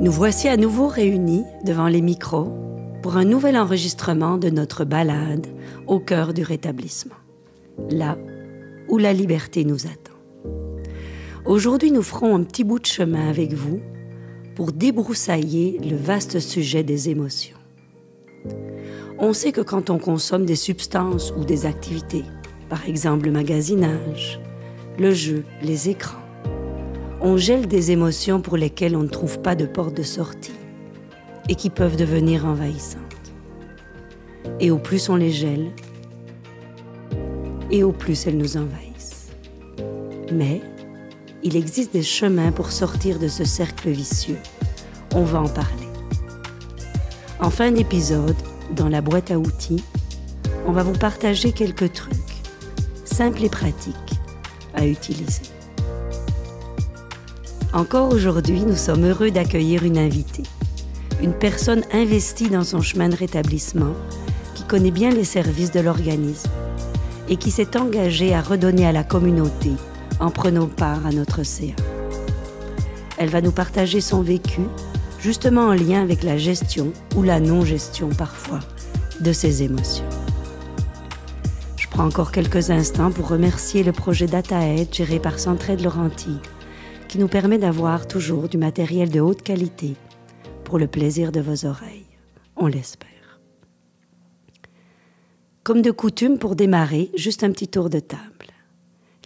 Nous voici à nouveau réunis devant les micros pour un nouvel enregistrement de notre balade au cœur du rétablissement, là où la liberté nous attend. Aujourd'hui, nous ferons un petit bout de chemin avec vous pour débroussailler le vaste sujet des émotions. On sait que quand on consomme des substances ou des activités, par exemple le magasinage, le jeu, les écrans, on gèle des émotions pour lesquelles on ne trouve pas de porte de sortie et qui peuvent devenir envahissantes. Et au plus on les gèle, et au plus elles nous envahissent. Mais il existe des chemins pour sortir de ce cercle vicieux. On va en parler. En fin d'épisode, dans la boîte à outils, on va vous partager quelques trucs simples et pratiques à utiliser. Encore aujourd'hui, nous sommes heureux d'accueillir une invitée, une personne investie dans son chemin de rétablissement, qui connaît bien les services de l'organisme et qui s'est engagée à redonner à la communauté en prenant part à notre CA. Elle va nous partager son vécu, justement en lien avec la gestion ou la non-gestion parfois de ses émotions. Je prends encore quelques instants pour remercier le projet DataEd géré par Centraide Laurenti qui nous permet d'avoir toujours du matériel de haute qualité pour le plaisir de vos oreilles, on l'espère. Comme de coutume pour démarrer, juste un petit tour de table.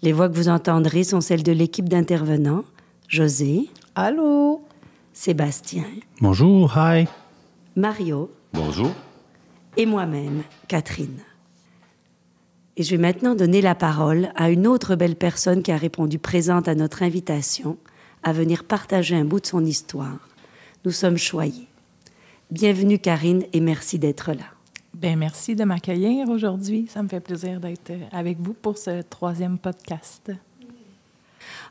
Les voix que vous entendrez sont celles de l'équipe d'intervenants, José. Allô. Sébastien. Bonjour, hi. Mario. Bonjour. Et moi-même, Catherine. Et je vais maintenant donner la parole à une autre belle personne qui a répondu présente à notre invitation à venir partager un bout de son histoire. Nous sommes choyés. Bienvenue Karine et merci d'être là. Bien, merci de m'accueillir aujourd'hui. Ça me fait plaisir d'être euh, avec vous pour ce troisième podcast.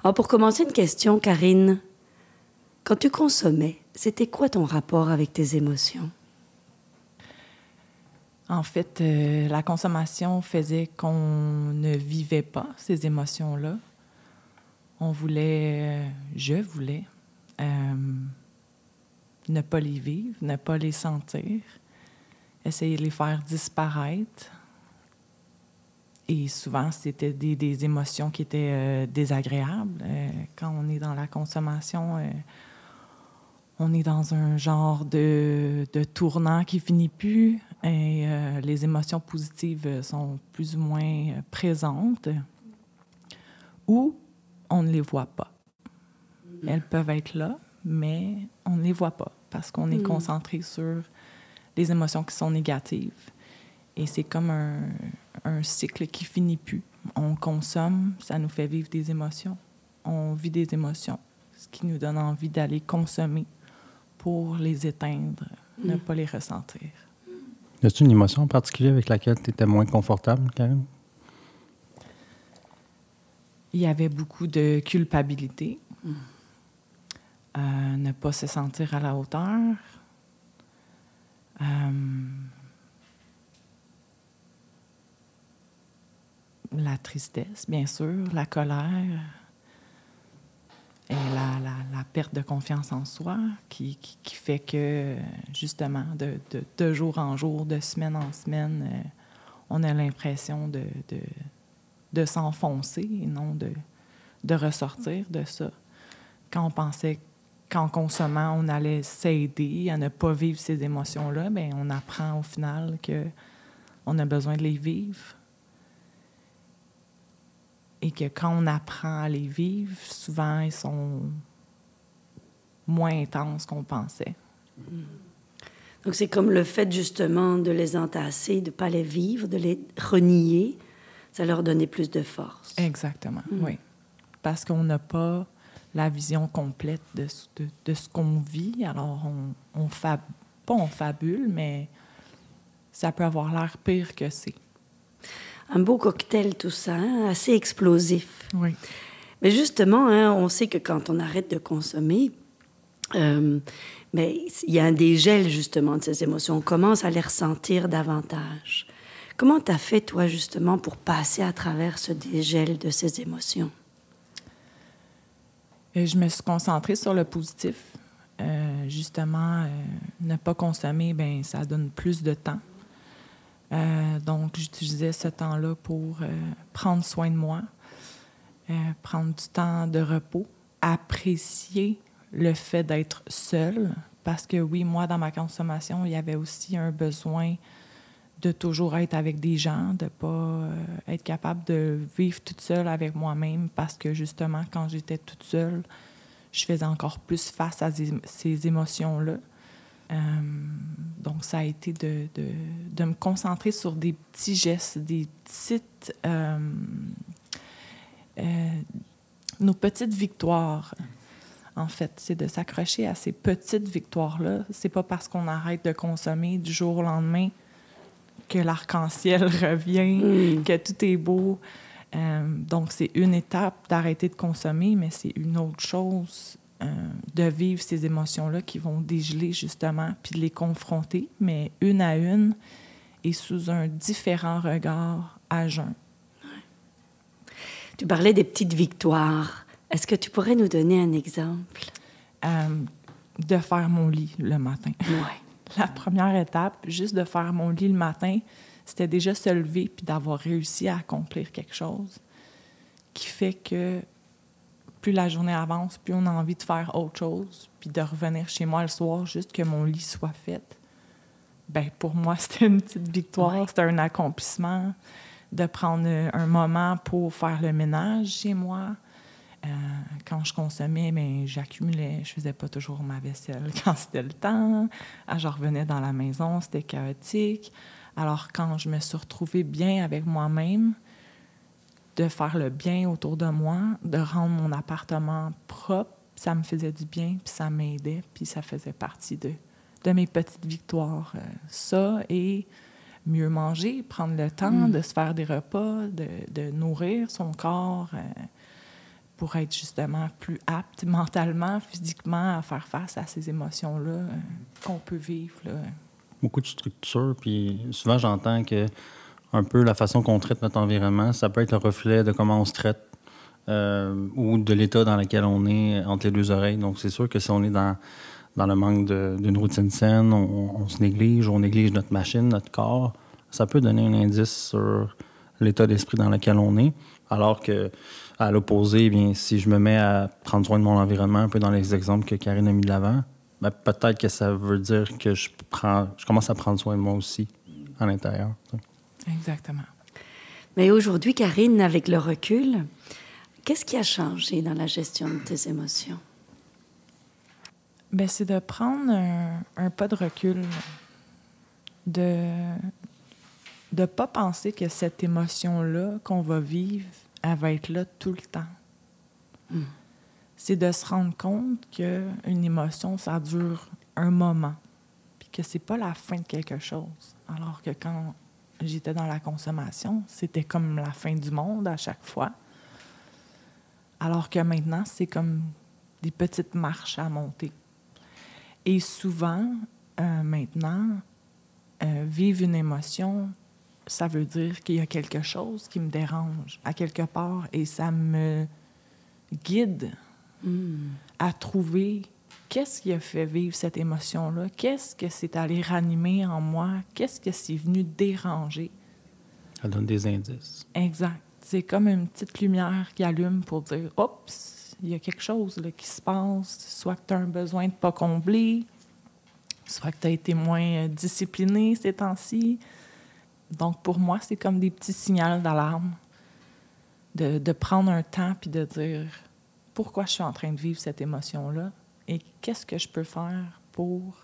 Alors pour commencer, une question, Karine. Quand tu consommais, c'était quoi ton rapport avec tes émotions? En fait, euh, la consommation faisait qu'on ne vivait pas ces émotions-là. On voulait, euh, je voulais, euh, ne pas les vivre, ne pas les sentir, essayer de les faire disparaître. Et souvent, c'était des, émotions qui étaient désagréables. quand on est dans la consommation, on est dans un genre de, tournant qui finit plus et euh, les émotions positives euh, sont plus ou moins euh, présentes ou on ne les voit pas. Elles peuvent être là, mais on ne les voit pas parce qu'on est hmm. concentré sur les émotions qui sont négatives. Et c'est comme un, cycle qui finit plus. On consomme, ça nous fait vivre des émotions. On vit des émotions, ce qui nous donne envie d'aller consommer pour les éteindre, ne hmm. pas les ressentir. Y a une émotion en particulier avec laquelle tu étais moins confortable, Karine? Il y avait beaucoup de culpabilité, euh, ne pas se sentir à la hauteur. Euh, la tristesse, bien sûr, la colère la, la, perte de confiance en soi qui, fait que, justement, de, de, jour en jour, de semaine en semaine, euh, on a l'impression de, de, s'enfoncer et non de, de ressortir de ça. Quand on pensait qu'en consommant, on allait s'aider à ne pas vivre ces émotions-là, ben, on apprend au final que on a besoin de les vivre et que quand on apprend à les vivre, souvent, ils sont moins intenses qu'on pensait. Mm. Donc, c'est comme le fait justement de les entasser, de ne pas les vivre, de les renier, ça leur donnait plus de force. Exactement, mm. oui. Parce qu'on n'a pas la vision complète de, de, ce qu'on vit. Alors, on, fab... pas on fabule, mais ça peut avoir l'air pire que c'est un beau cocktail tout ça, hein, assez explosif. Mais justement, hein, on sait que quand on arrête de consommer, euh, mais il y a un dégel justement de ces émotions. On commence à les ressentir davantage. Comment tu as fait toi justement pour passer à travers ce dégel de ces émotions euh, Je me suis concentrée sur le positif. Euh, justement, ne pas consommer, ben ça donne plus de temps euh, donc, j'utilisais ce temps-là pour euh, prendre soin de moi, euh, prendre du temps de repos, apprécier le fait d'être seule, parce que oui, moi, dans ma consommation, il y avait aussi un besoin de toujours être avec des gens, de pas être capable de vivre toute seule avec moi-même, parce que justement, quand j'étais toute seule, je faisais encore plus face à ces émotions-là. Euh, donc, ça a été de, de, de, me concentrer sur des petits gestes, des petites. Euh, euh, nos petites victoires en fait. C'est de s'accrocher à ces petites victoires-là. C'est pas parce qu'on arrête de consommer du jour au lendemain que l'arc-en-ciel revient, mm. que tout est beau. donc, c'est une étape d'arrêter de consommer, mais c'est une autre chose euh, de vivre ces émotions-là qui vont dégeler justement, puis de les confronter, mais une à une et sous un différent regard à jeun. Tu parlais des petites victoires. Est-ce que tu pourrais nous donner un exemple? Euh, de faire mon lit le matin. La première étape, juste de faire mon lit le matin, c'était déjà se lever puis d'avoir réussi à accomplir quelque chose qui fait que la journée avance, puis on a envie de faire autre chose, puis de revenir chez moi le soir, juste que mon lit soit fait. Ben, pour moi, c'était une petite victoire, c'était un accomplissement de prendre un moment pour faire le ménage chez moi. Euh, quand je consommais, mais ben, j'accumulais, je faisais pas toujours ma vaisselle quand c'était le temps. Ah, je revenais dans la maison, c'était chaotique. Alors quand je me suis retrouvée bien avec moi-même, de faire le bien autour de moi, de rendre mon appartement propre. Ça me faisait du bien, puis ça m'aidait, puis ça faisait partie de, de mes petites victoires. Euh, ça et mieux manger, prendre le temps mm. de se faire des repas, de, nourrir son corps euh, pour être justement plus apte mentalement, physiquement à faire face à ces émotions-là euh, qu'on peut vivre. Beaucoup de structures. puis souvent j'entends que un peu la façon qu'on traite notre environnement. Ça peut être le reflet de comment on se traite euh, ou de l'état dans lequel on est entre les deux oreilles. Donc, c'est sûr que si on est dans, dans le manque d'une routine saine, on, se néglige, on néglige notre machine, notre corps, ça peut donner un indice sur l'état d'esprit dans lequel on est. Alors que, à l'opposé, eh bien, si je me mets à prendre soin de mon environnement, un peu dans les exemples que Karine a mis de l'avant, ben, peut-être que ça veut dire que je, prends, je commence à prendre soin de moi aussi à l'intérieur. Exactement. Mais aujourd'hui, Karine, avec le recul, qu'est-ce qui a changé dans la gestion de tes émotions? Ben, c'est de prendre un, pas de recul, de ne pas penser que cette émotion-là qu'on va vivre, elle va être là tout le temps. Hmm. C'est de se rendre compte qu'une émotion, ça dure un moment, puis que c'est pas la fin de quelque chose. Alors que quand j'étais dans la consommation. C'était comme la fin du monde à chaque fois. Alors que maintenant, c'est comme des petites marches à monter. Et souvent, euh, maintenant, euh, vivre une émotion, ça veut dire qu'il y a quelque chose qui me dérange à quelque part et ça me guide hmm. à trouver qu'est-ce qui a fait vivre cette émotion-là? Qu'est-ce que c'est allé ranimer en moi? Qu'est-ce que c'est venu déranger? Elle donne des indices. Exact. C'est comme une petite lumière qui allume pour dire Oups, il y a quelque chose qui se passe. Soit que tu as un besoin de pas combler, soit que tu as été moins euh, discipliné ces temps-ci. Donc, pour moi, c'est comme des petits signaux d'alarme de, de prendre un temps puis de dire Pourquoi je suis en train de vivre cette émotion-là? et qu'est-ce que je peux faire pour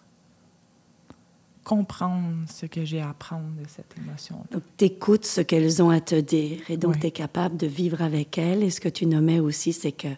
comprendre ce que j'ai à apprendre de cette émotion. -là. Donc, tu écoutes ce qu'elles ont à te dire et donc tu es capable de vivre avec elles. Et ce que tu nommais aussi, c'est que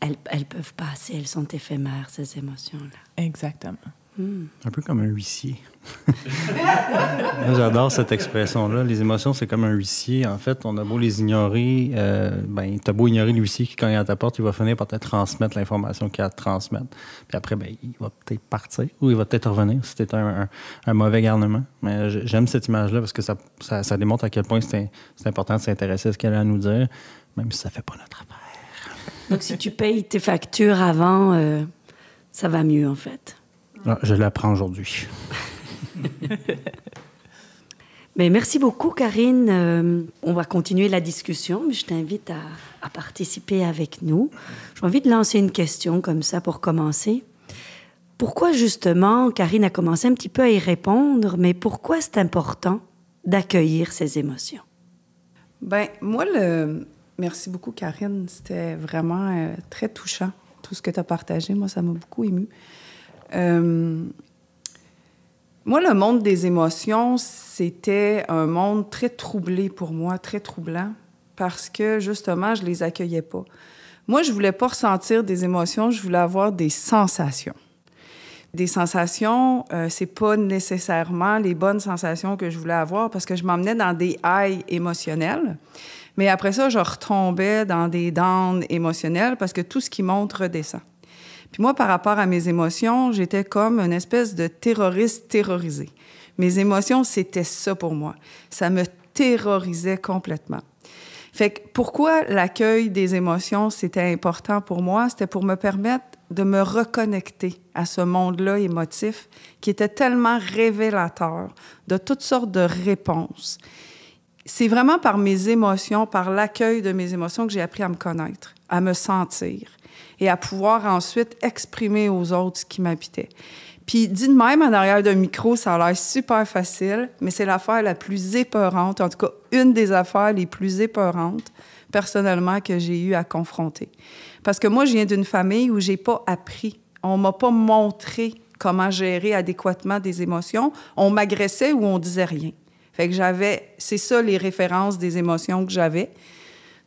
elles, elles peuvent passer, elles sont éphémères, ces émotions-là. Exactement. Hmm. Un peu comme un huissier. J'adore cette expression-là. Les émotions, c'est comme un huissier. En fait, on a beau les ignorer, euh, ben, as beau ignorer l'huissier qui quand est à ta porte, il va finir par te transmettre l'information qu'il a à te transmettre. Puis après, ben, il va peut-être partir ou il va peut-être revenir si c'était un, un, mauvais garnement. Mais j'aime cette image-là parce que ça, ça, démontre à quel point c'est important de s'intéresser à ce qu'elle a à nous dire, même si ça fait pas notre affaire. Donc, si tu payes tes factures avant, euh, ça va mieux, en fait. Ah, je l'apprends aujourd'hui. Mais merci beaucoup, Karine. Euh, on va continuer la discussion, mais je t'invite à, participer avec nous. J'ai envie de lancer une question comme ça pour commencer. Pourquoi justement, Karine a commencé un petit peu à y répondre, mais pourquoi c'est important d'accueillir ces émotions? Ben, moi, merci beaucoup, Karine. C'était vraiment euh, très touchant, tout ce que tu as partagé. Moi, ça m'a beaucoup ému. Euh, moi, le monde des émotions, c'était un monde très troublé pour moi, très troublant, parce que justement, je les accueillais pas. Moi, je voulais pas ressentir des émotions, je voulais avoir des sensations. Des sensations, euh, c'est pas nécessairement les bonnes sensations que je voulais avoir parce que je m'emmenais dans des highs émotionnels. Mais après ça, je retombais dans des downs émotionnels parce que tout ce qui monte redescend. Puis moi, par rapport à mes émotions, j'étais comme une espèce de terroriste terrorisé. Mes émotions, c'était ça pour moi. Ça me terrorisait complètement. Fait que pourquoi l'accueil des émotions, c'était important pour moi? C'était pour me permettre de me reconnecter à ce monde-là émotif qui était tellement révélateur de toutes sortes de réponses. C'est vraiment par mes émotions, par l'accueil de mes émotions que j'ai appris à me connaître, à me sentir, et à pouvoir ensuite exprimer aux autres ce qui m'habitait. Puis dit de même en arrière d'un micro, ça a l'air super facile, mais c'est l'affaire la plus épeurante, en tout cas une des affaires les plus épeurantes personnellement que j'ai eu à confronter. Parce que moi, je viens d'une famille où j'ai pas appris, on m'a pas montré comment gérer adéquatement des émotions, on m'agressait ou on disait rien. Fait que j'avais, c'est ça les références des émotions que j'avais.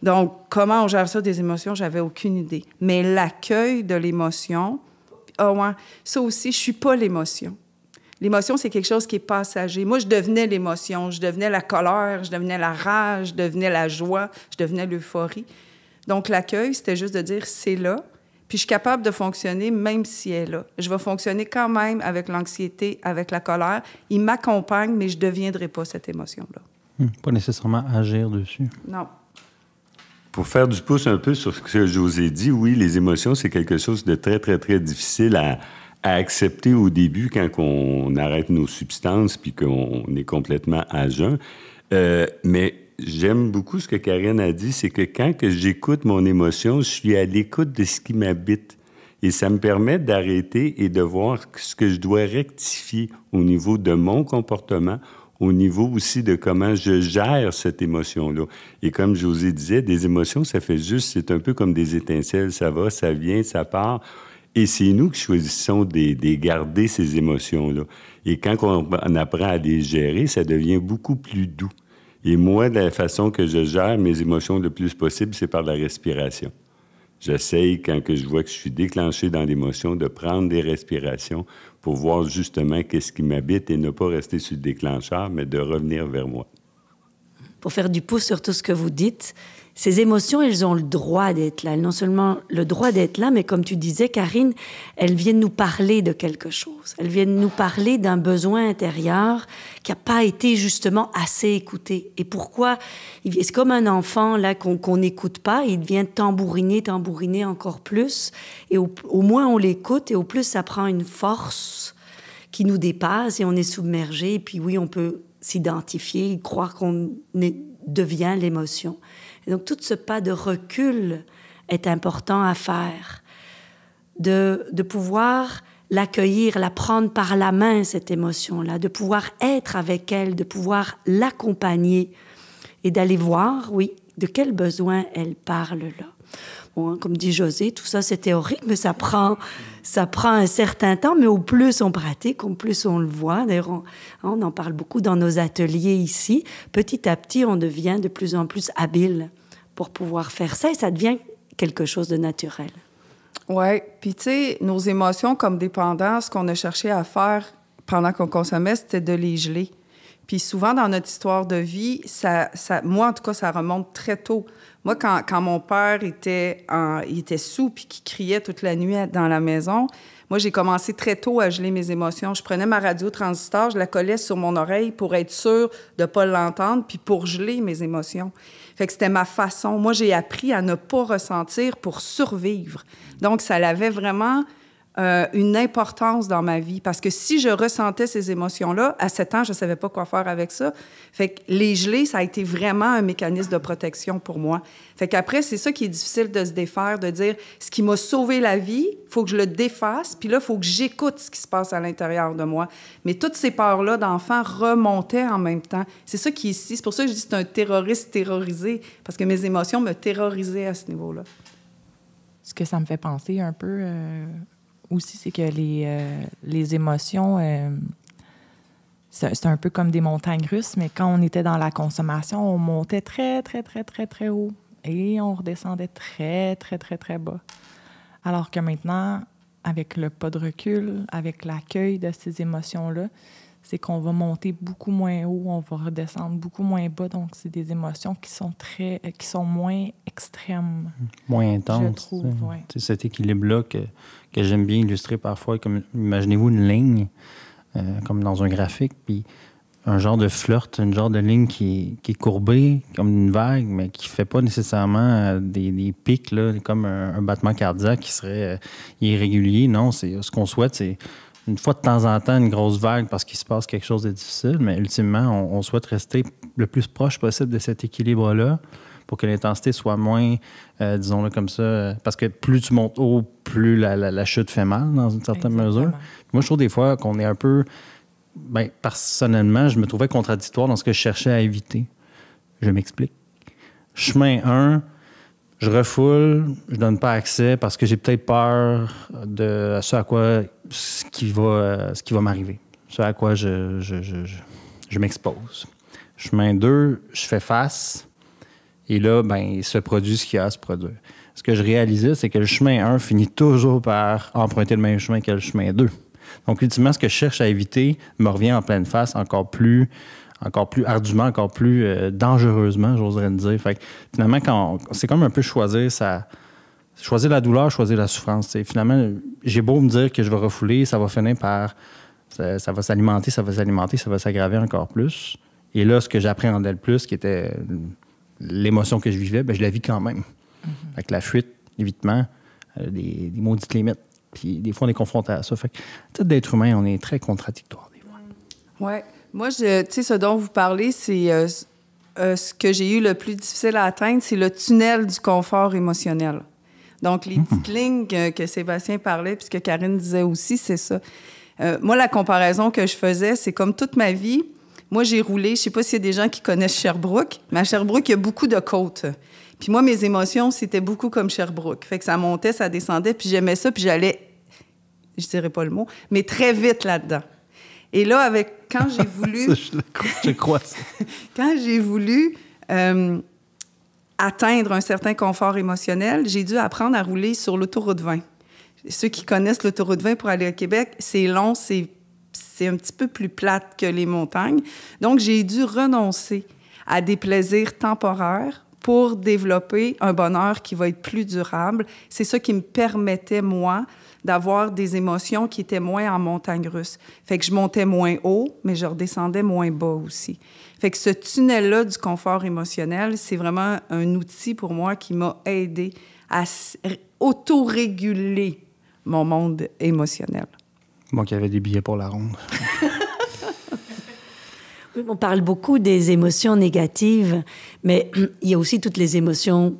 Donc, comment on gère ça des émotions, j'avais aucune idée. Mais l'accueil de l'émotion, oh ouais, ça aussi, je suis pas l'émotion. L'émotion, c'est quelque chose qui est passager. Moi, je devenais l'émotion, je devenais la colère, je devenais la rage, je devenais la joie, je devenais l'euphorie. Donc, l'accueil, c'était juste de dire, c'est là, puis je suis capable de fonctionner même si elle est là. Je vais fonctionner quand même avec l'anxiété, avec la colère. Il m'accompagne, mais je ne deviendrai pas cette émotion-là. Hmm. pas nécessairement agir dessus. Non pour faire du pouce un peu sur ce que je vous ai dit, oui, les émotions, c'est quelque chose de très, très, très difficile à, accepter au début quand on arrête nos substances puis qu'on est complètement à jeun. Euh, mais j'aime beaucoup ce que Karen a dit, c'est que quand que j'écoute mon émotion, je suis à l'écoute de ce qui m'habite. Et ça me permet d'arrêter et de voir ce que je dois rectifier au niveau de mon comportement, au niveau aussi de comment je gère cette émotion-là. Et comme ai disait, des émotions, ça fait juste, c'est un peu comme des étincelles, ça va, ça vient, ça part. Et c'est nous qui choisissons de, garder ces émotions-là. Et quand on, on, apprend à les gérer, ça devient beaucoup plus doux. Et moi, la façon que je gère mes émotions le plus possible, c'est par la respiration. J'essaie, quand que je vois que je suis déclenché dans l'émotion, de prendre des respirations pour voir justement qu'est-ce qui m'habite et ne pas rester sur le déclencheur, mais de revenir vers moi. Pour faire du pouce sur tout ce que vous dites, ces émotions, elles ont le droit d'être là. Elles non seulement le droit d'être là, mais comme tu disais, Karine, elles viennent nous parler de quelque chose. Elles viennent nous parler d'un besoin intérieur qui n'a pas été justement assez écouté. Et pourquoi C'est comme un enfant là qu'on n'écoute pas, il vient tambouriner, tambouriner encore plus. Et au, au moins on l'écoute et au plus ça prend une force qui nous dépasse et on est submergé. Et puis oui, on peut s'identifier, croire qu'on est devient l'émotion. donc tout ce pas de recul est important à faire, de, de pouvoir l'accueillir, la prendre par la main, cette émotion-là, de pouvoir être avec elle, de pouvoir l'accompagner et d'aller voir, oui, de quel besoin elle parle là comme dit José, tout ça c'est théorique, mais ça prend, ça prend un certain temps. Mais au plus on pratique, au plus on le voit. D'ailleurs, hein, on, en parle beaucoup dans nos ateliers ici. Petit à petit, on devient de plus en plus habile pour pouvoir faire ça et ça devient quelque chose de naturel. Oui, puis tu sais, nos émotions comme dépendance, ce qu'on a cherché à faire pendant qu'on consommait, c'était de les geler. Puis souvent dans notre histoire de vie, ça, ça, moi en tout cas, ça remonte très tôt. Moi, quand, mon père était, en, était puis qui criait toute la nuit dans la maison, moi, j'ai commencé très tôt à geler mes émotions. Je prenais ma radio transistor, je la collais sur mon oreille pour être sûre de ne pas l'entendre, puis pour geler mes émotions. Fait que c'était ma façon. Moi, j'ai appris à ne pas ressentir pour survivre. Donc, ça l'avait vraiment euh, une importance dans ma vie parce que si je ressentais ces émotions-là, à 7 ans, je ne savais pas quoi faire avec ça. Fait que les gelées, ça a été vraiment un mécanisme de protection pour moi. Fait qu'après, c'est ça qui est difficile de se défaire, de dire ce qui m'a sauvé la vie, faut que je le défasse, puis là, il faut que j'écoute ce qui se passe à l'intérieur de moi. Mais toutes ces peurs-là d'enfant remontaient en même temps. C'est ça qui est ici. C'est pour ça que je dis c'est un terroriste terrorisé parce que mes émotions me terrorisaient à ce niveau-là. Ce que ça me fait penser un peu. Euh, aussi, c'est que les, euh, émotions, euh, c'est un peu comme des montagnes russes, mais quand on était dans la consommation, on montait très, très, très, très, très haut et on redescendait très, très, très, très bas. Alors que maintenant, avec le pas de recul, avec l'accueil de ces émotions-là, c'est qu'on va monter beaucoup moins haut, on va redescendre beaucoup moins bas. Donc, c'est des émotions qui sont très, qui sont moins extrêmes. Moins intenses. Je cet équilibre-là que, j'aime bien illustrer parfois. Comme, imaginez-vous une ligne, euh, comme dans un graphique, puis un genre de flirt, une genre de ligne qui, est courbée, comme une vague, mais qui ne fait pas nécessairement euh, des, pics, comme un, battement cardiaque qui serait euh, irrégulier. Non, c'est ce qu'on souhaite, c'est une fois de temps en temps une grosse vague parce qu'il se passe quelque chose de difficile, mais ultimement, on, souhaite rester le plus proche possible de cet équilibre-là pour que l'intensité soit moins, euh, disons-le comme ça, parce que plus tu montes haut, plus la, chute fait mal dans une certaine mesure. Moi, je trouve des fois qu'on est un peu, ben, personnellement, je me trouvais contradictoire dans ce que je cherchais à éviter. Je m'explique. Chemin 1, je refoule, je donne pas accès parce que j'ai peut-être peur de ce à quoi ce qui va, euh, ce qui va m'arriver, ce à quoi je, je, je, m'expose. Chemin 2, je fais face. Et là, ben, il se produit ce qui a à se produire. Ce que je réalisais, c'est que le chemin 1 finit toujours par emprunter le même chemin que le chemin 2. Donc, ultimement, ce que je cherche à éviter me revient en pleine face encore plus, encore plus ardument, encore plus euh, dangereusement, j'oserais le dire. Fait que, finalement, c'est comme un peu choisir sa, choisir la douleur, choisir la souffrance. Et finalement, j'ai beau me dire que je vais refouler, ça va finir par. Ça, va s'alimenter, ça va s'alimenter, ça va s'aggraver encore plus. Et là, ce que j'appréhendais le plus, qui était l'émotion que je vivais, ben, je la vis quand même. Mm-hmm. Avec la fuite, l'évitement, euh, des, des, maudites limites. Puis des fois, on est confronté à ça. Fait que, d'être humain, on est très contradictoire des fois. Moi, tu sais, ce dont vous parlez, c'est euh, euh, ce que j'ai eu le plus difficile à atteindre, c'est le tunnel du confort émotionnel. Donc, les hmm. petites lignes que, Sébastien parlait, puis que Karine disait aussi, c'est ça. Euh, moi, la comparaison que je faisais, c'est comme toute ma vie, moi, j'ai roulé, je sais pas s'il y a des gens qui connaissent Sherbrooke, mais à Sherbrooke, il y a beaucoup de côtes. Puis moi, mes émotions, c'était beaucoup comme Sherbrooke. Fait que ça montait, ça descendait, puis j'aimais ça, puis j'allais, je dirais pas le mot, mais très vite là-dedans. Et là, avec, quand j'ai voulu... je, crois, ça. quand j'ai voulu... Euh, atteindre un certain confort émotionnel, j'ai dû apprendre à rouler sur l'autoroute 20. Ceux qui connaissent l'autoroute 20 pour aller au Québec, c'est long, c'est un petit peu plus plate que les montagnes. Donc, j'ai dû renoncer à des plaisirs temporaires pour développer un bonheur qui va être plus durable. C'est ça qui me permettait, moi, d'avoir des émotions qui étaient moins en montagne russe. Fait que je montais moins haut, mais je redescendais moins bas aussi. Fait que ce tunnel-là du confort émotionnel, c'est vraiment un outil pour moi qui m'a aidé à autoréguler mon monde émotionnel. Moi qui avait des billets pour la ronde. On parle beaucoup des émotions négatives, mais il y a aussi toutes les émotions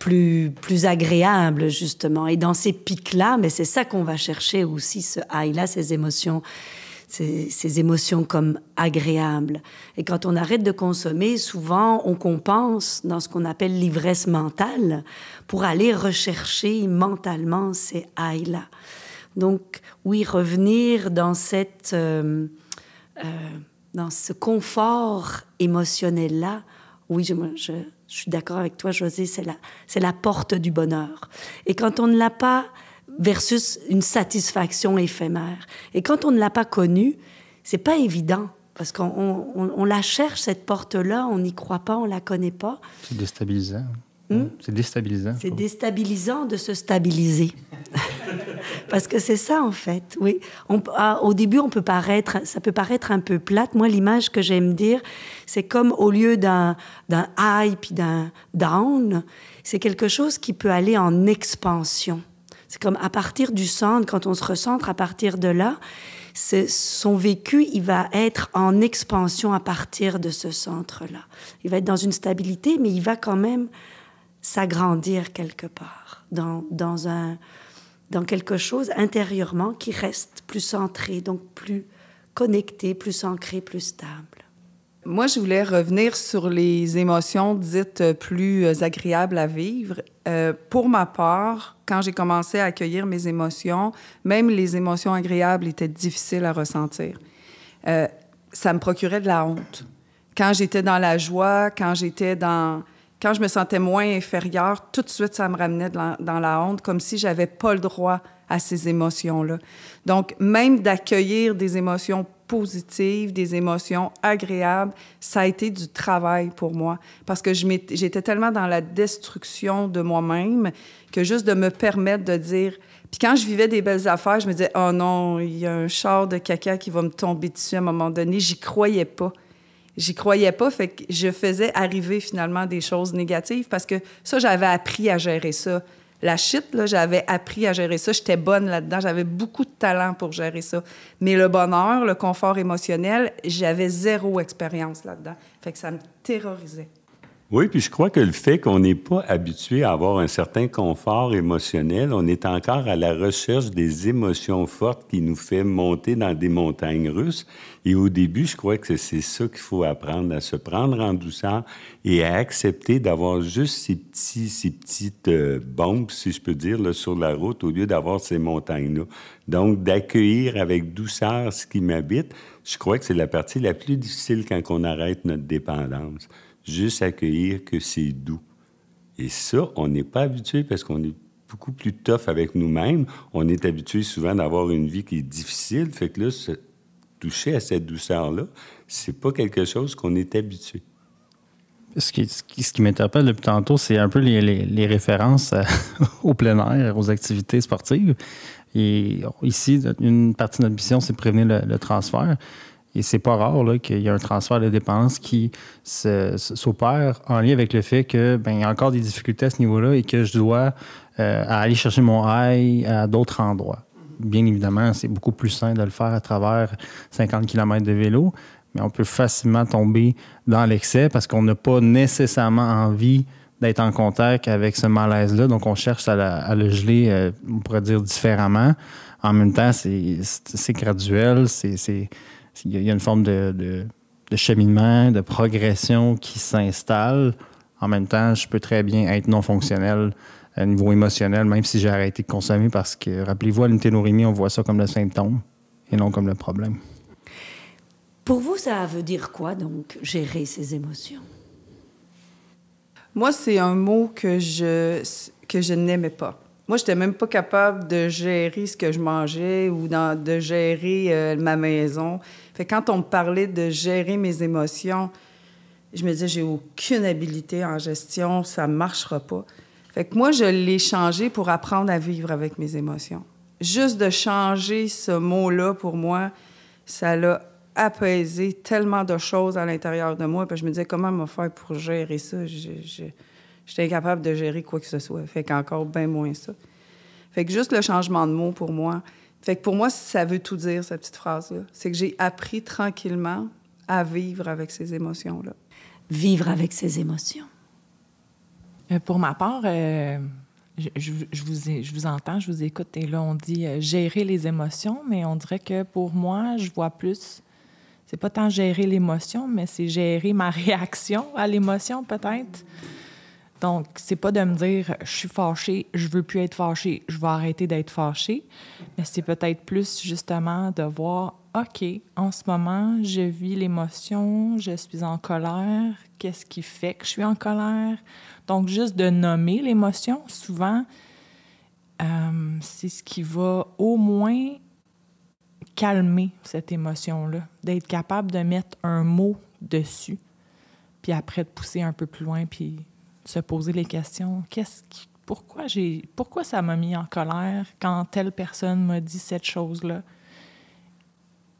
plus, plus agréables, justement. Et dans ces pics-là, mais c'est ça qu'on va chercher aussi, ce high-là, ces émotions. Ces, émotions comme agréables. Et quand on arrête de consommer, souvent on compense dans ce qu'on appelle l'ivresse mentale pour aller rechercher mentalement ces high-là. Donc oui, revenir dans cette... Euh, euh, dans ce confort émotionnel-là, oui, je, suis d'accord avec toi, José, c'est la, la porte du bonheur. Et quand on ne l'a pas, versus une satisfaction éphémère. Et quand on ne l'a pas connue, c'est pas évident. Parce qu'on la cherche, cette porte-là, on n'y croit pas, on la connaît pas. C'est déstabilisant. Hein c'est déstabilisant. C'est déstabilisant de se stabiliser. Parce que c'est ça, en fait. Oui. Ah, au début, on peut paraître, ça peut paraître un peu plate. Moi, l'image que j'aime dire, c'est comme au lieu d'un high puis d'un down, c'est quelque chose qui peut aller en expansion. C'est comme à partir du centre, quand on se recentre à partir de là, son vécu, il va être en expansion à partir de ce centre-là. Il va être dans une stabilité, mais il va quand même s'agrandir quelque part, dans, un, dans quelque chose intérieurement qui reste plus centré, donc plus connecté, plus ancré, plus stable. Moi, je voulais revenir sur les émotions dites euh, plus agréables à vivre. Euh, pour ma part, quand j'ai commencé à accueillir mes émotions, même les émotions agréables étaient difficiles à ressentir. Euh, ça me procurait de la honte. Quand j'étais dans la joie, quand j'étais dans quand je me sentais moins inférieure, tout de suite, ça me ramenait dans la honte, comme si j'avais pas le droit à ces émotions-là. Donc, même d'accueillir des émotions positives, des émotions agréables, ça a été du travail pour moi, parce que j'étais tellement dans la destruction de moi-même que juste de me permettre de dire... Puis quand je vivais des belles affaires, je me disais, oh non, il y a un char de caca qui va me tomber dessus à un moment donné, j'y croyais pas j'y croyais pas, fait que je faisais arriver finalement des choses négatives parce que ça, j'avais appris à gérer ça. La shit, là, j'avais appris à gérer ça. J'étais bonne là-dedans. J'avais beaucoup de talent pour gérer ça. Mais le bonheur, le confort émotionnel, j'avais zéro expérience là-dedans. Fait que ça me terrorisait. Oui, puis je crois que le fait qu'on n'est pas habitué à avoir un certain confort émotionnel, on est encore à la recherche des émotions fortes qui nous fait monter dans des montagnes russes. Et au début, je crois que c'est ça qu'il faut apprendre, à se prendre en douceur et à accepter d'avoir juste ces, petites euh, bombes, si je peux dire, sur la route, au lieu d'avoir ces montagnes-là. Donc, d'accueillir avec douceur ce qui m'habite, je crois que c'est la partie la plus difficile quand on arrête notre dépendance. Juste accueillir que c'est doux. Et ça, on n'est pas habitué parce qu'on est beaucoup plus tough avec nous-mêmes. On est habitué souvent d'avoir une vie qui est difficile. Fait que là, se toucher à cette douceur-là, c'est pas quelque chose qu'on est habitué. Ce qui, ce qui, m'interpelle depuis tantôt, c'est un peu les, références euh, au plein air, aux activités sportives. Et ici, une partie de notre mission, c'est de prévenir le, transfert. Et c'est pas rare qu'il y ait un transfert de dépenses qui s'opère en lien avec le fait qu'il ben, y a encore des difficultés à ce niveau-là et que je dois euh, aller chercher mon rail à d'autres endroits. Bien évidemment, c'est beaucoup plus sain de le faire à travers 50 km de vélo, mais on peut facilement tomber dans l'excès parce qu'on n'a pas nécessairement envie d'être en contact avec ce malaise-là. Donc, on cherche à, le geler, euh, on pourrait dire, différemment. En même temps, c'est graduel, il y a une forme de, de, cheminement, de progression qui s'installe. En même temps, je peux très bien être non fonctionnel à euh, niveau émotionnel, même si j'ai arrêté de consommer, parce que, rappelez-vous, à l'inténorémie, on voit ça comme le symptôme et non comme le problème. Pour vous, ça veut dire quoi, donc, gérer ses émotions? Moi, c'est un mot que je, que je n'aimais pas. Moi, n'étais même pas capable de gérer ce que je mangeais ou de gérer euh, ma maison. Fait quand on me parlait de gérer mes émotions, je me disais, j'ai aucune habilité en gestion, ça marchera pas. Fait que moi, je l'ai changé pour apprendre à vivre avec mes émotions. Juste de changer ce mot-là, pour moi, ça l'a apaiser tellement de choses à l'intérieur de moi. Puis je me disais, comment me faire pour gérer ça? J'étais incapable de gérer quoi que ce soit. Fait qu'encore bien moins ça. Fait que juste le changement de mot pour moi. Fait que pour moi, ça veut tout dire, cette petite phrase-là. C'est que j'ai appris tranquillement à vivre avec ces émotions-là. Vivre avec ces émotions. Euh, pour ma part, euh, je, vous je, vous entends, je vous écoute, et là, on dit euh, gérer les émotions, mais on dirait que pour moi, je vois plus c'est pas tant gérer l'émotion, mais c'est gérer ma réaction à l'émotion, peut-être. Donc, c'est pas de me dire je suis fâchée, je veux plus être fâchée, je vais arrêter d'être fâchée, mais c'est peut-être plus justement de voir OK, en ce moment, je vis l'émotion, je suis en colère, qu'est-ce qui fait que je suis en colère? Donc, juste de nommer l'émotion, souvent, euh, c'est ce qui va au moins calmer cette émotion-là, d'être capable de mettre un mot dessus, puis après de pousser un peu plus loin, puis se poser les questions. Qu'est-ce pourquoi j'ai, pourquoi ça m'a mis en colère quand telle personne m'a dit cette chose-là?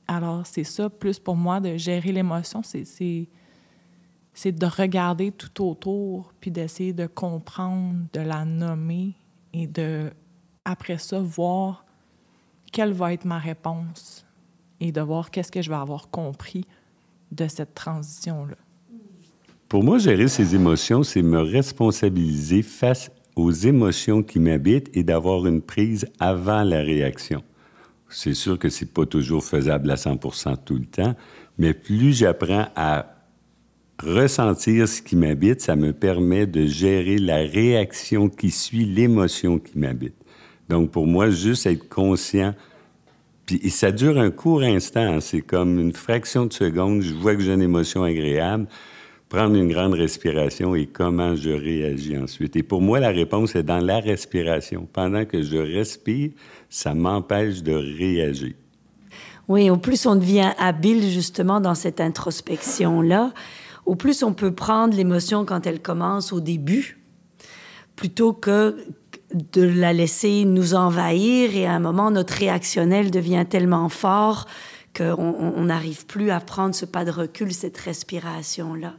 Alors, c'est ça, plus pour moi, de gérer l'émotion, c'est, c'est de regarder tout autour, puis d'essayer de comprendre, de la nommer et de, après ça, voir quelle va être ma réponse et de voir qu'est-ce que je vais avoir compris de cette transition-là. Pour moi, gérer ces émotions, c'est me responsabiliser face aux émotions qui m'habitent et d'avoir une prise avant la réaction. C'est sûr que c'est pas toujours faisable à 100% tout le temps, mais plus j'apprends à ressentir ce qui m'habite, ça me permet de gérer la réaction qui suit l'émotion qui m'habite. Donc, pour moi, juste être conscient. Puis ça dure un court instant. C'est comme une fraction de seconde. Je vois que j'ai une émotion agréable. Prendre une grande respiration et comment je réagis ensuite. Et pour moi, la réponse est dans la respiration. Pendant que je respire, ça m'empêche de réagir. Oui, au plus on devient habile justement dans cette introspection-là, au plus on peut prendre l'émotion quand elle commence au début, plutôt que de la laisser nous envahir et à un moment, notre réactionnel devient tellement fort qu'on n'arrive plus à prendre ce pas de recul, cette respiration-là.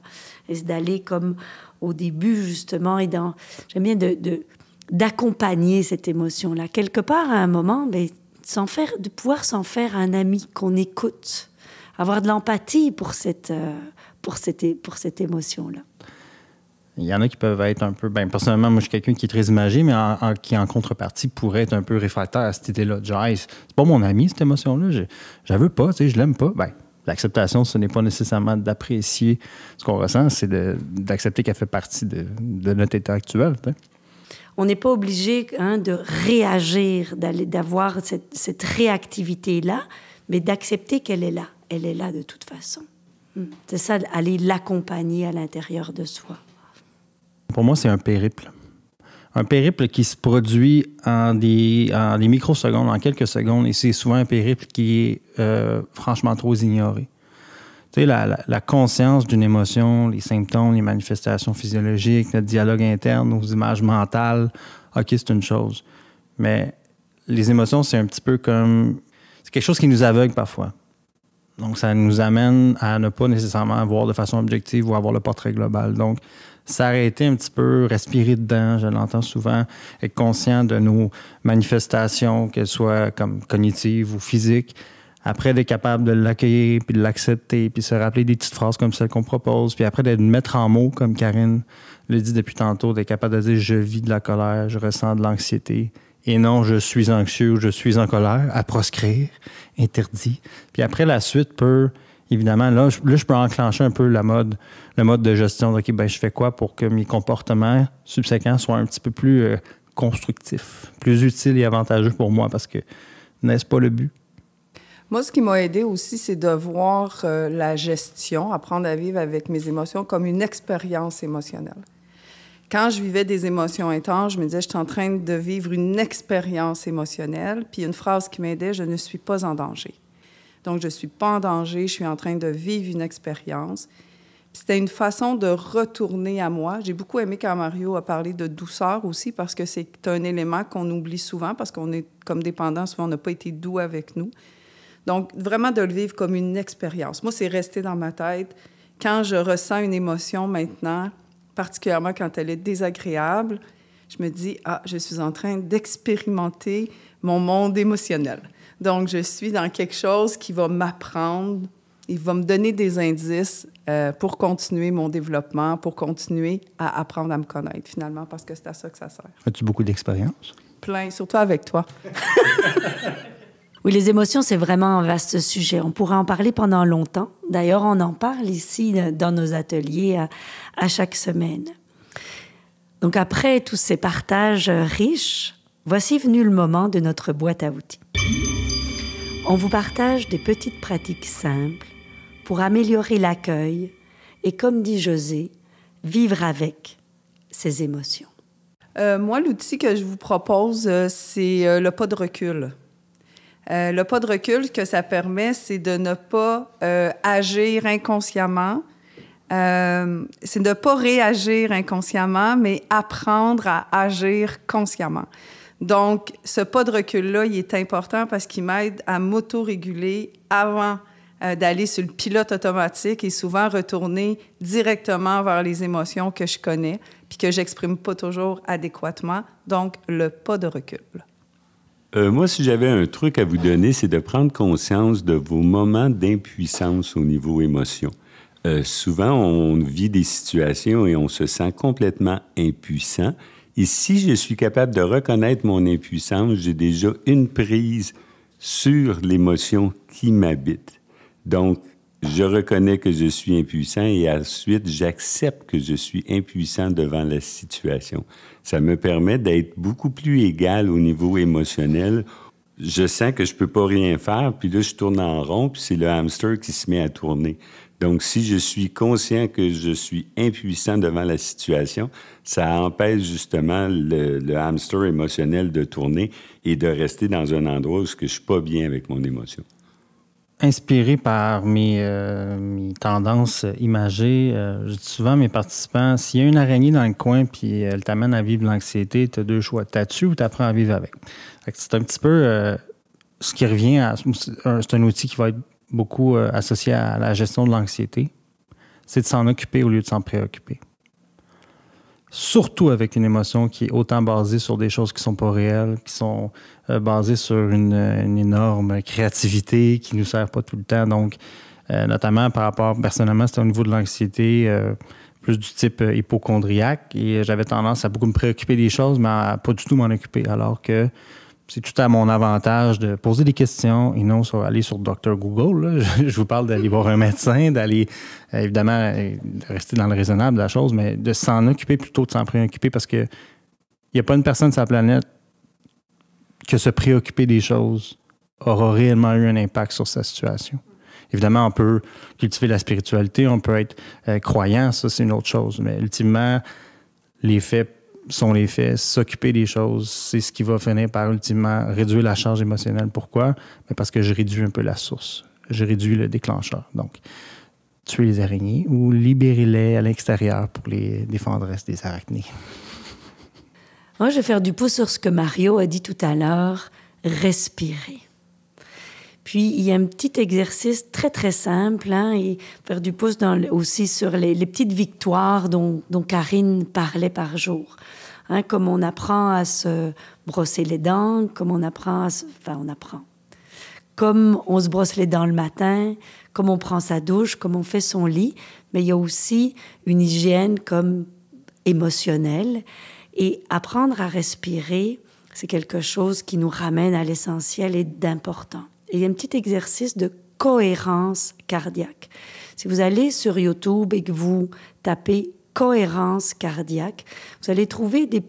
Et c'est d'aller comme au début, justement, et dans... J'aime bien d'accompagner de, d'accompagner cette émotion-là. Quelque part, à un moment, mais ben, de pouvoir s'en faire un ami qu'on écoute, avoir de l'empathie pour cette, euh, pour cette, pour cette émotion-là il y en a qui peuvent être un peu. Ben, personnellement, moi, je suis quelqu'un qui est très imagé, mais qui, en contrepartie, pourrait être un peu réfractaire à cette idée-là. c'est pas mon ami, cette émotion-là. Je, la veux pas, tu sais, je l'aime pas. Ben, l'acceptation, ce n'est pas nécessairement d'apprécier ce qu'on ressent, c'est d'accepter qu'elle fait partie de, notre état actuel. On n'est pas obligé hein, de réagir, d'avoir cette, cette réactivité-là, mais d'accepter qu'elle est là. Elle est là de toute façon. Hmm. C'est ça, aller l'accompagner à l'intérieur de soi pour moi, c'est un périple. Un périple qui se produit en des, microsecondes, en quelques secondes, et c'est souvent un périple qui est euh, franchement trop ignoré. Tu sais, la, la conscience d'une émotion, les symptômes, les manifestations physiologiques, notre dialogue interne, nos images mentales, OK, c'est une chose. Mais les émotions, c'est un petit peu comme. C'est quelque chose qui nous aveugle parfois. Donc, ça nous amène à ne pas nécessairement voir de façon objective ou avoir le portrait global. Donc, s'arrêter un petit peu, respirer dedans, je l'entends souvent, être conscient de nos manifestations, qu'elles soient comme cognitives ou physiques. Après, d'être capable de l'accueillir, puis de l'accepter, puis se rappeler des petites phrases comme celles qu'on propose, puis après, de mettre en mots, comme Karine le dit depuis tantôt, d'être capable de dire « je vis de la colère, je ressens de l'anxiété » et non « je suis anxieux » ou « je suis en colère », à proscrire, interdit. Puis après, la suite peut évidemment, là je, peux enclencher un peu la mode, le mode de gestion. De, eh OK, ben, je fais quoi pour que mes comportements subséquents soient un petit peu plus euh, constructifs, plus utiles et avantageux pour moi parce que n'est-ce pas le but? Moi, ce qui m'a aidé aussi, c'est de voir euh, la gestion, apprendre à vivre avec mes émotions comme une expérience émotionnelle. Quand je vivais des émotions intenses, je me disais, je suis en train de vivre une expérience émotionnelle. Puis une phrase qui m'aidait, je ne suis pas en danger. Donc, je ne suis pas en danger, je suis en train de vivre une expérience. C'était une façon de retourner à moi. J'ai beaucoup aimé quand Mario a parlé de douceur aussi, parce que c'est un élément qu'on oublie souvent, parce qu'on est comme dépendant, souvent on n'a pas été doux avec nous. Donc, vraiment de le vivre comme une expérience. Moi, c'est resté dans ma tête. Quand je ressens une émotion maintenant, particulièrement quand elle est désagréable, je me dis, ah, je suis en train d'expérimenter mon monde émotionnel. Donc, je suis dans quelque chose qui va m'apprendre, il va me donner des indices euh, pour continuer mon développement, pour continuer à apprendre à me connaître finalement, parce que c'est à ça que ça sert. As-tu beaucoup d'expérience? Plein, surtout avec toi. Oui, les émotions, c'est vraiment un vaste sujet. On pourrait en parler pendant longtemps. D'ailleurs, on en parle ici dans nos ateliers à, chaque semaine. Donc après tous ces partages euh, riches, Voici venu le moment de notre boîte à outils. On vous partage des petites pratiques simples pour améliorer l'accueil et, comme dit José, vivre avec ses émotions. Euh, moi, l'outil que je vous propose, euh, c'est euh, le pas de recul. le pas de recul, que ça permet, c'est de ne pas agir inconsciemment, c'est de ne pas réagir inconsciemment, mais apprendre à agir consciemment. Donc, ce pas de recul-là, il est important parce qu'il m'aide à m'auto-réguler avant euh, d'aller sur le pilote automatique et souvent retourner directement vers les émotions que je connais puis que j'exprime pas toujours adéquatement. Donc, le pas de recul. Euh, moi, si j'avais un truc à vous donner, c'est de prendre conscience de vos moments d'impuissance au niveau émotion. Euh, souvent, on vit des situations et on se sent complètement impuissant. Et si je suis capable de reconnaître mon impuissance, j'ai déjà une prise sur l'émotion qui m'habite. Donc, je reconnais que je suis impuissant et ensuite j'accepte que je suis impuissant devant la situation. Ça me permet d'être beaucoup plus égal au niveau émotionnel. Je sens que je peux pas rien faire, puis là je tourne en rond, puis c'est le hamster qui se met à tourner. Donc, si je suis conscient que je suis impuissant devant la situation, ça empêche justement le, hamster émotionnel de tourner et de rester dans un endroit où je ne suis pas bien avec mon émotion. Inspiré par mes, euh, tendances imagées, euh, je dis souvent à mes participants, s'il y a une araignée dans le coin puis elle t'amène à vivre l'anxiété, tu as deux choix, t'as-tu ou t'apprends à vivre avec. C'est un petit peu... Euh, ce qui revient à. C'est un outil qui va être beaucoup euh, associé à la gestion de l'anxiété, c'est de s'en occuper au lieu de s'en préoccuper. Surtout avec une émotion qui est autant basée sur des choses qui ne sont pas réelles, qui sont euh, basées sur une, énorme créativité qui ne nous sert pas tout le temps. Donc, euh, notamment par rapport, personnellement, c'est au niveau de l'anxiété, plus du type hypochondriaque, et j'avais tendance à beaucoup me préoccuper des choses, mais à pas du tout m'en occuper. Alors que c'est tout à mon avantage de poser des questions et non sur, aller sur Dr. Google. Je, vous parle d'aller voir un médecin, d'aller, euh, évidemment, euh, rester dans le raisonnable de la chose, mais de s'en occuper plutôt de s'en préoccuper parce que il n'y a pas une personne sur la planète que se préoccuper des choses aura réellement eu un impact sur sa situation. Évidemment, on peut cultiver la spiritualité, on peut être euh, croyant, ça c'est une autre chose, mais ultimement, les faits sont les faits, s'occuper des choses, c'est ce qui va finir par ultimement réduire la charge émotionnelle. Pourquoi? Ben, parce que je réduis un peu la source. Je réduis le déclencheur. Donc, tuer les araignées ou libérer-les à l'extérieur pour les défendre des arachnées. Moi, je vais faire du pouce sur ce que Mario a dit tout à l'heure, respirer. Puis, il y a un petit exercice très, très simple, hein, et faire du pouce aussi sur les, petites victoires dont, Karine parlait par jour. Hein, comme on apprend à se brosser les dents, comme on apprend à se... Enfin, on apprend. Comme on se brosse les dents le matin, comme on prend sa douche, comme on fait son lit. Mais il y a aussi une hygiène comme émotionnelle. Et apprendre à respirer, c'est quelque chose qui nous ramène à l'essentiel et d'important. il y a un petit exercice de cohérence cardiaque. Si vous allez sur YouTube et que vous tapez cohérence cardiaque. Vous allez trouver des,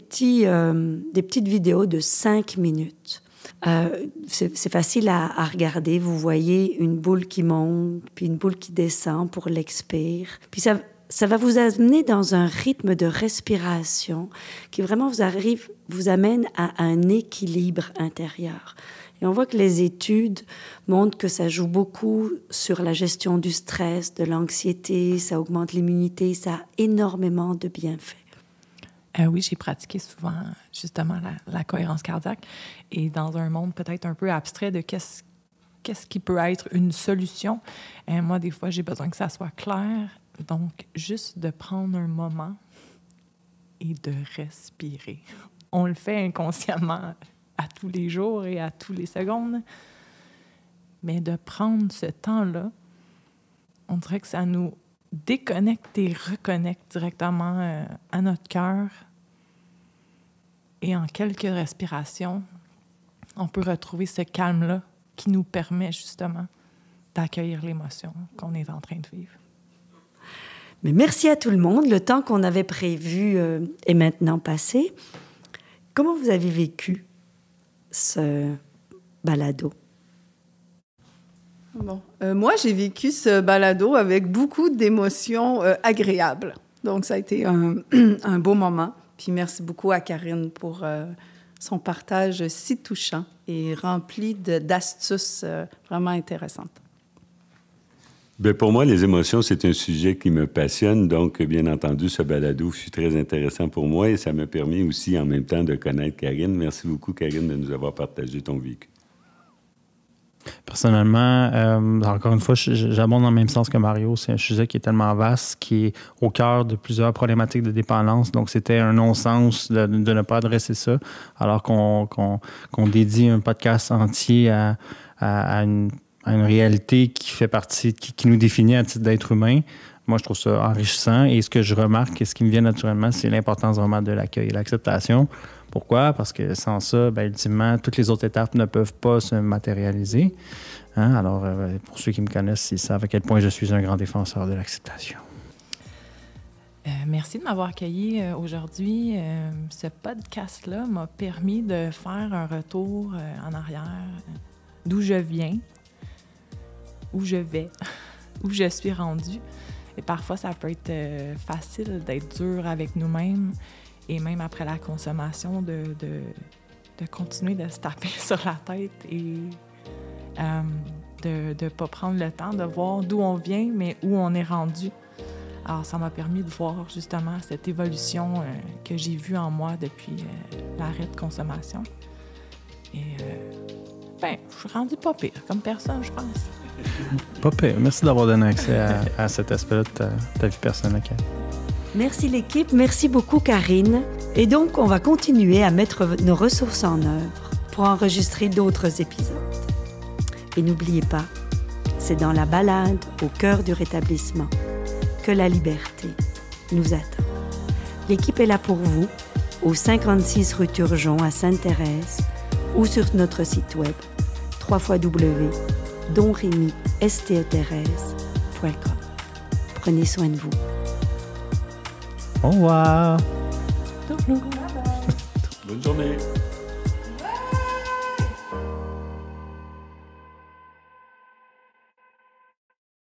euh, petites vidéos de 5 minutes. Euh, c'est facile à, regarder. Vous voyez une boule qui monte, puis une boule qui descend pour l'expire. Puis ça, va vous amener dans un rythme de respiration qui vraiment arrive, vous amène à un équilibre intérieur. Et on voit que les études montrent que ça joue beaucoup sur la gestion du stress, de l'anxiété, ça augmente l'immunité, ça a énormément de bienfaits. Euh, oui, j'ai pratiqué souvent justement la, cohérence cardiaque et dans un monde peut-être un peu abstrait de qu'est-ce qu'est-ce qui peut être une solution. Euh, moi, des fois, j'ai besoin que ça soit clair. Donc, juste de prendre un moment et de respirer. On le fait inconsciemment à tous les jours et à tous les secondes. Mais de prendre ce temps-là, on dirait que ça nous déconnecte et reconnecte directement euh, à notre cœur. Et en quelques respirations, on peut retrouver ce calme-là qui nous permet justement d'accueillir l'émotion qu'on est en train de vivre. Mais merci à tout le monde. Le temps qu'on avait prévu euh, est maintenant passé. Comment vous avez vécu ce balado euh, Moi, j'ai vécu ce balado avec beaucoup d'émotions euh, agréables. Donc, ça a été un, un, beau moment. Puis merci beaucoup à Karine pour euh, son partage si touchant et rempli d'astuces vraiment intéressantes. Ben, pour moi, les émotions, c'est un sujet qui me passionne. Donc, bien entendu, ce balado fut très intéressant pour moi et ça m'a permis aussi en même temps de connaître Karine. Merci beaucoup, Karine, de nous avoir partagé ton vécu. Personnellement, euh, encore une fois, j'abonde dans le même sens que Mario. C'est un sujet qui est tellement vaste, qui est au cœur de plusieurs problématiques de dépendance. Donc, c'était un non-sens de, ne pas adresser ça, alors qu'on dédie un podcast entier à, à, à une une réalité qui fait partie, qui, nous définit à titre d'être humain. Moi, je trouve ça enrichissant. Et ce que je remarque et ce qui me vient naturellement, c'est l'importance vraiment de l'accueil et l'acceptation. Pourquoi? Parce que sans ça, ben, ultimement, toutes les autres étapes ne peuvent pas se matérialiser. Hein? Alors, euh, pour ceux qui me connaissent, ils savent à quel point je suis un grand défenseur de l'acceptation. Euh, merci de m'avoir accueilli euh, aujourd'hui. ce podcast-là m'a permis de faire un retour en arrière d'où je viens, où je vais, où je suis rendue. Et parfois, ça peut être euh, facile d'être dur avec nous-mêmes et même après la consommation, de, de, continuer de se taper sur la tête et euh, de ne pas prendre le temps de voir d'où on vient, mais où on est rendu. Alors, ça m'a permis de voir justement cette évolution euh, que j'ai vue en moi depuis l'arrêt de consommation. Et, ben, je suis rendue pas pire comme personne, je pense. Pas Merci d'avoir donné accès à, cet aspect-là de ta, vie personnelle, Merci l'équipe, merci beaucoup Karine. Et donc, on va continuer à mettre nos ressources en œuvre pour enregistrer d'autres épisodes. Et n'oubliez pas, c'est dans la balade au cœur du rétablissement que la liberté nous attend. L'équipe est là pour vous au 56 rue Turgeon à Sainte-Thérèse ou sur notre site web www donremy.stethérèse.com. E e Prenez soin de vous. Au revoir. Bonne journée.